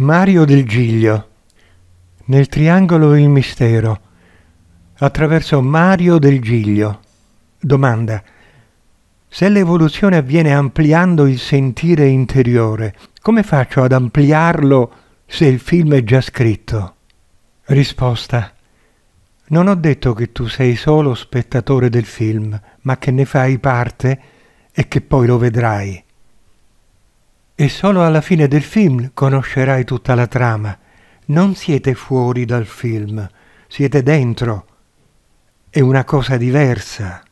Mario Del Giglio. Nel triangolo il mistero. Attraverso Mario Del Giglio. Domanda. Se l'evoluzione avviene ampliando il sentire interiore, come faccio ad ampliarlo se il film è già scritto? Risposta. Non ho detto che tu sei solo spettatore del film, ma che ne fai parte e che poi lo vedrai e solo alla fine del film conoscerai tutta la trama. Non siete fuori dal film, siete dentro. È una cosa diversa.